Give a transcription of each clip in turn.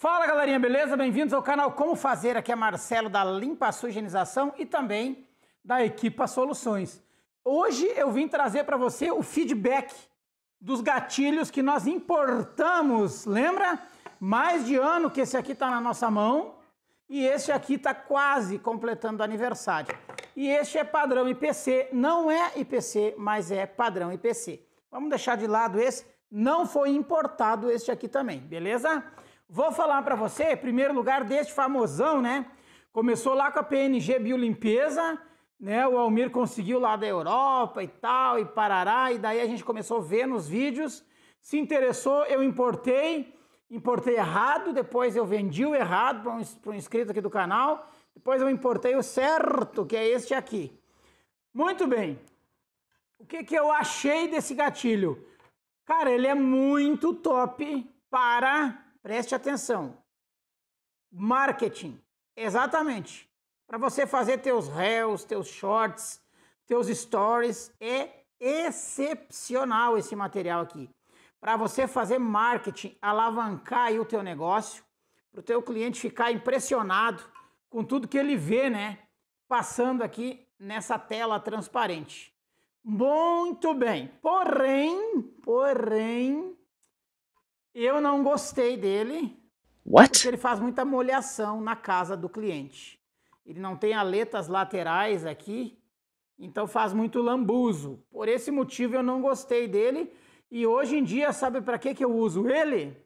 Fala galerinha, beleza? Bem-vindos ao canal Como Fazer. Aqui é Marcelo da Limpa Sua Higienização e também da Equipa Soluções. Hoje eu vim trazer para você o feedback dos gatilhos que nós importamos. Lembra? Mais de ano que esse aqui está na nossa mão e esse aqui está quase completando o aniversário. E este é padrão IPC, não é IPC, mas é padrão IPC. Vamos deixar de lado esse, não foi importado este aqui também, beleza? Beleza? Vou falar para você, em primeiro lugar, deste famosão, né? Começou lá com a PNG Biolimpeza, né? O Almir conseguiu lá da Europa e tal, e parará, e daí a gente começou a ver nos vídeos, se interessou, eu importei, importei errado, depois eu vendi o errado para um, um inscrito aqui do canal, depois eu importei o certo, que é este aqui. Muito bem. O que, que eu achei desse gatilho? Cara, ele é muito top para Preste atenção. Marketing. Exatamente. Para você fazer teus reels, teus shorts, teus stories, é excepcional esse material aqui. Para você fazer marketing, alavancar aí o teu negócio, para o teu cliente ficar impressionado com tudo que ele vê, né? Passando aqui nessa tela transparente. Muito bem. Porém, porém, eu não gostei dele. What? Porque ele faz muita molhação na casa do cliente. Ele não tem aletas laterais aqui, então faz muito lambuzo. Por esse motivo eu não gostei dele. E hoje em dia, sabe para que, que eu uso ele?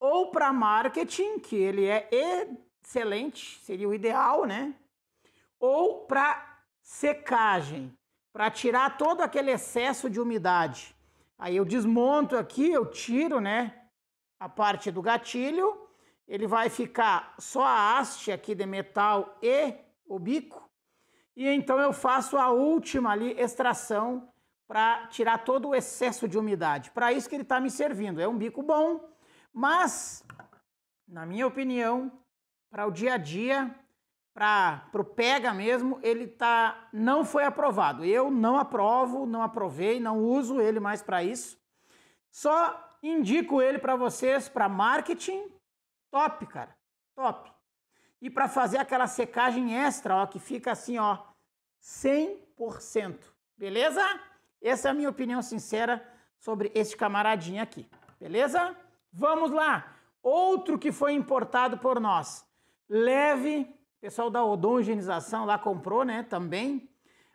Ou para marketing, que ele é excelente, seria o ideal, né? Ou para secagem, para tirar todo aquele excesso de umidade. Aí eu desmonto aqui, eu tiro, né? a parte do gatilho, ele vai ficar só a haste aqui de metal e o bico, e então eu faço a última ali extração para tirar todo o excesso de umidade. Para isso que ele está me servindo, é um bico bom, mas, na minha opinião, para o dia a dia, para o pega mesmo, ele tá não foi aprovado. Eu não aprovo, não aprovei, não uso ele mais para isso. Só Indico ele para vocês para marketing, top, cara, top. E para fazer aquela secagem extra, ó, que fica assim, ó, 100%. Beleza? Essa é a minha opinião sincera sobre este camaradinho aqui. Beleza? Vamos lá. Outro que foi importado por nós. Leve, o pessoal da Odon lá comprou, né, também.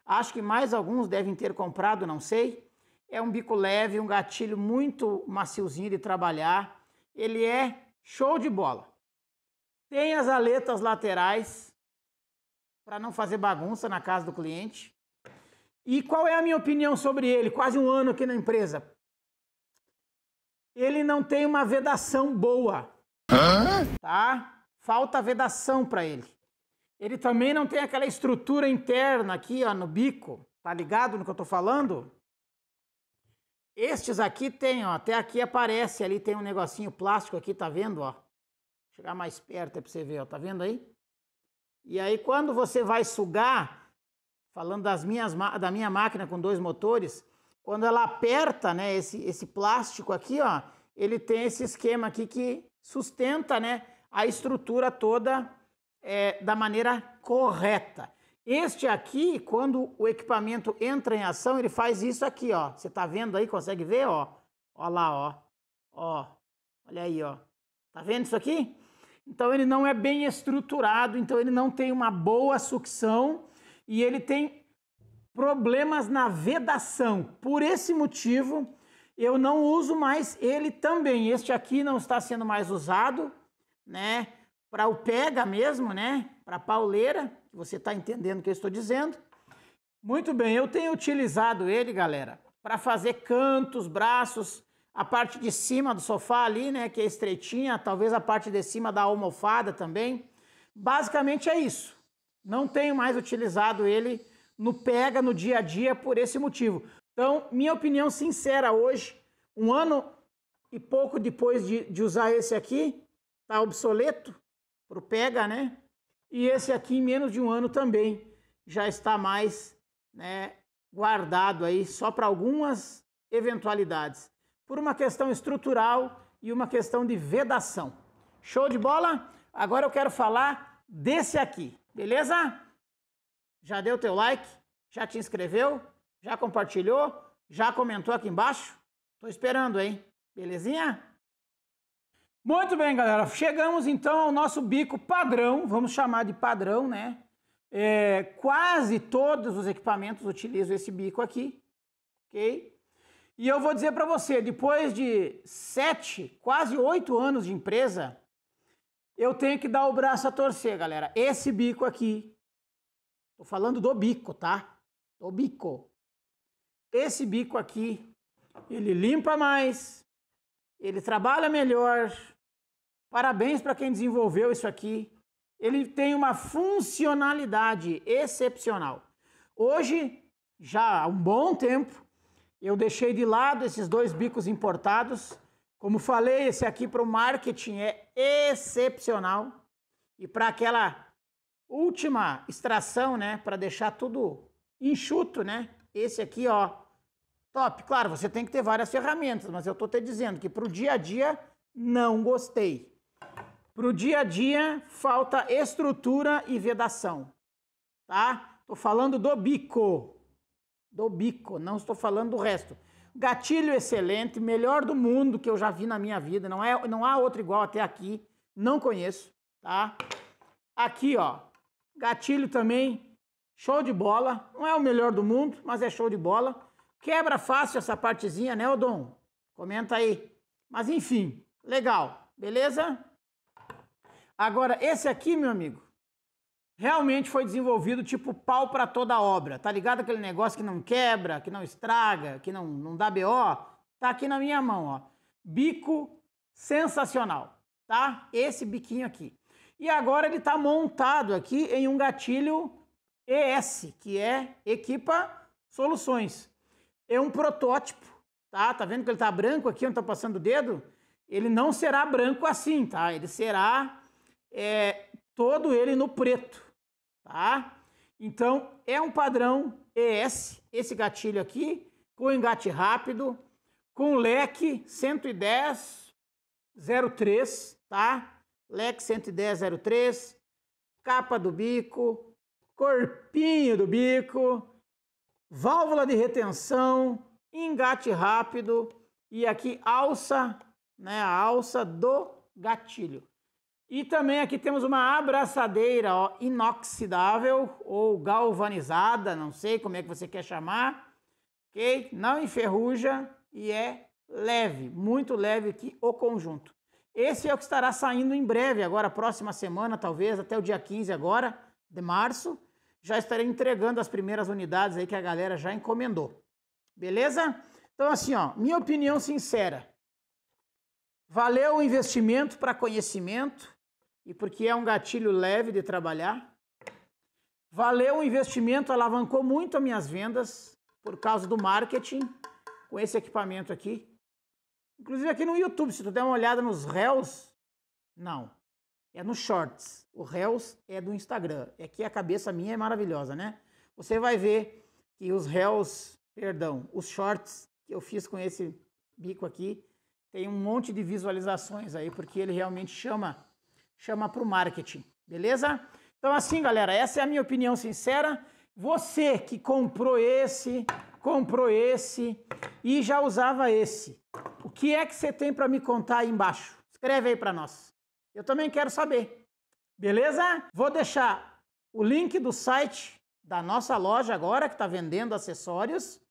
Acho que mais alguns devem ter comprado, não sei é um bico leve, um gatilho muito maciozinho de trabalhar. Ele é show de bola. Tem as aletas laterais para não fazer bagunça na casa do cliente. E qual é a minha opinião sobre ele? Quase um ano aqui na empresa. Ele não tem uma vedação boa. Tá? Falta vedação para ele. Ele também não tem aquela estrutura interna aqui, ó, no bico. Tá ligado no que eu tô falando? Estes aqui tem, ó, até aqui aparece ali, tem um negocinho plástico aqui, tá vendo, ó? Vou chegar mais perto é para você ver, ó, tá vendo aí? E aí quando você vai sugar, falando das minhas, da minha máquina com dois motores, quando ela aperta, né, esse, esse plástico aqui, ó, ele tem esse esquema aqui que sustenta, né, a estrutura toda é, da maneira correta. Este aqui, quando o equipamento entra em ação, ele faz isso aqui, ó. Você tá vendo aí? Consegue ver, ó? Olha lá, ó. Ó. Olha aí, ó. Tá vendo isso aqui? Então ele não é bem estruturado, então ele não tem uma boa sucção e ele tem problemas na vedação. Por esse motivo, eu não uso mais ele também. Este aqui não está sendo mais usado, né? Para o pega mesmo, né? Para pauleira que você está entendendo o que eu estou dizendo. Muito bem, eu tenho utilizado ele, galera, para fazer cantos, braços, a parte de cima do sofá ali, né, que é estreitinha, talvez a parte de cima da almofada também. Basicamente é isso. Não tenho mais utilizado ele no pega no dia a dia por esse motivo. Então, minha opinião sincera hoje, um ano e pouco depois de, de usar esse aqui, tá obsoleto pro pega, né? E esse aqui, em menos de um ano também, já está mais né, guardado aí, só para algumas eventualidades. Por uma questão estrutural e uma questão de vedação. Show de bola? Agora eu quero falar desse aqui, beleza? Já deu teu like? Já te inscreveu? Já compartilhou? Já comentou aqui embaixo? Tô esperando, hein? Belezinha? Muito bem, galera. Chegamos então ao nosso bico padrão, vamos chamar de padrão, né? É, quase todos os equipamentos utilizam esse bico aqui, ok? E eu vou dizer para você, depois de sete, quase oito anos de empresa, eu tenho que dar o braço a torcer, galera. Esse bico aqui, tô falando do bico, tá? Do bico. Esse bico aqui, ele limpa mais, ele trabalha melhor, Parabéns para quem desenvolveu isso aqui. Ele tem uma funcionalidade excepcional. Hoje, já há um bom tempo, eu deixei de lado esses dois bicos importados. Como falei, esse aqui para o marketing é excepcional. E para aquela última extração, né, para deixar tudo enxuto, né? Esse aqui, ó, top. Claro, você tem que ter várias ferramentas, mas eu estou te dizendo que para o dia a dia não gostei. Para o dia a dia, falta estrutura e vedação. Tá? Estou falando do bico. Do bico, não estou falando do resto. Gatilho excelente, melhor do mundo que eu já vi na minha vida. Não, é, não há outro igual até aqui. Não conheço, tá? Aqui, ó. Gatilho também, show de bola. Não é o melhor do mundo, mas é show de bola. Quebra fácil essa partezinha, né, Odon? Comenta aí. Mas enfim, legal, beleza? Agora, esse aqui, meu amigo, realmente foi desenvolvido tipo pau para toda obra. Tá ligado aquele negócio que não quebra, que não estraga, que não, não dá BO? Tá aqui na minha mão, ó. Bico sensacional, tá? Esse biquinho aqui. E agora ele tá montado aqui em um gatilho ES, que é Equipa Soluções. É um protótipo, tá? Tá vendo que ele tá branco aqui, onde tá passando o dedo? Ele não será branco assim, tá? Ele será é, todo ele no preto, tá? Então, é um padrão ES, esse gatilho aqui, com engate rápido, com leque 11003, tá? Leque 11003, capa do bico, corpinho do bico, válvula de retenção, engate rápido e aqui alça, né, a alça do gatilho. E também aqui temos uma abraçadeira ó, inoxidável ou galvanizada, não sei como é que você quer chamar, ok? Não enferruja e é leve, muito leve aqui o conjunto. Esse é o que estará saindo em breve, agora próxima semana, talvez até o dia 15 agora de março, já estarei entregando as primeiras unidades aí que a galera já encomendou. Beleza? Então assim, ó, minha opinião sincera, Valeu o investimento para conhecimento, e porque é um gatilho leve de trabalhar. Valeu o investimento, alavancou muito as minhas vendas por causa do marketing com esse equipamento aqui. Inclusive aqui no YouTube, se tu der uma olhada nos réus, não, é nos shorts. O réus é do Instagram. É que a cabeça minha é maravilhosa, né? Você vai ver que os réus, perdão, os shorts que eu fiz com esse bico aqui, tem um monte de visualizações aí, porque ele realmente chama chama para o marketing, beleza? Então, assim, galera, essa é a minha opinião sincera. Você que comprou esse, comprou esse e já usava esse, o que é que você tem para me contar aí embaixo? Escreve aí para nós. Eu também quero saber. Beleza? Vou deixar o link do site da nossa loja agora que está vendendo acessórios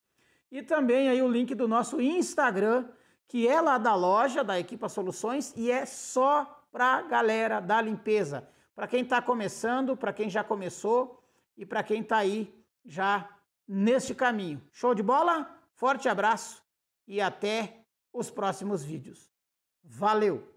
e também aí o link do nosso Instagram que é lá da loja da Equipa Soluções e é só para a galera da limpeza, para quem está começando, para quem já começou e para quem está aí já neste caminho. Show de bola? Forte abraço e até os próximos vídeos. Valeu!